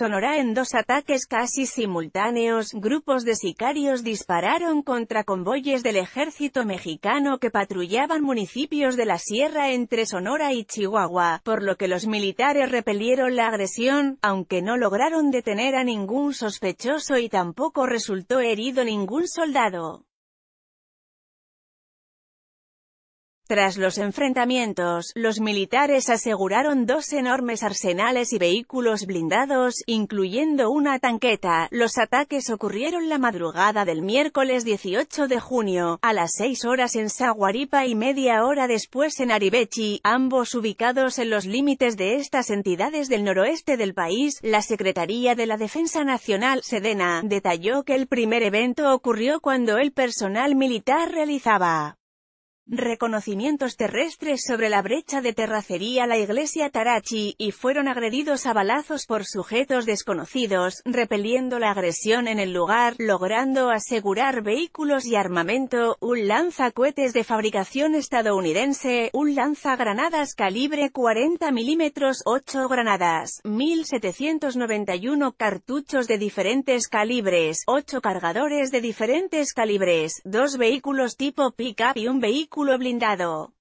Sonora en dos ataques casi simultáneos, grupos de sicarios dispararon contra convoyes del ejército mexicano que patrullaban municipios de la sierra entre Sonora y Chihuahua, por lo que los militares repelieron la agresión, aunque no lograron detener a ningún sospechoso y tampoco resultó herido ningún soldado. Tras los enfrentamientos, los militares aseguraron dos enormes arsenales y vehículos blindados, incluyendo una tanqueta. Los ataques ocurrieron la madrugada del miércoles 18 de junio, a las 6 horas en Saguaripa y media hora después en Aribechi, ambos ubicados en los límites de estas entidades del noroeste del país. La Secretaría de la Defensa Nacional, Sedena, detalló que el primer evento ocurrió cuando el personal militar realizaba reconocimientos terrestres sobre la brecha de terracería la iglesia Tarachi, y fueron agredidos a balazos por sujetos desconocidos, repeliendo la agresión en el lugar, logrando asegurar vehículos y armamento, un lanzacohetes de fabricación estadounidense, un lanzagranadas calibre 40 mm 8 granadas, 1791 cartuchos de diferentes calibres, 8 cargadores de diferentes calibres, dos vehículos tipo pick-up y un vehículo vehículo blindado.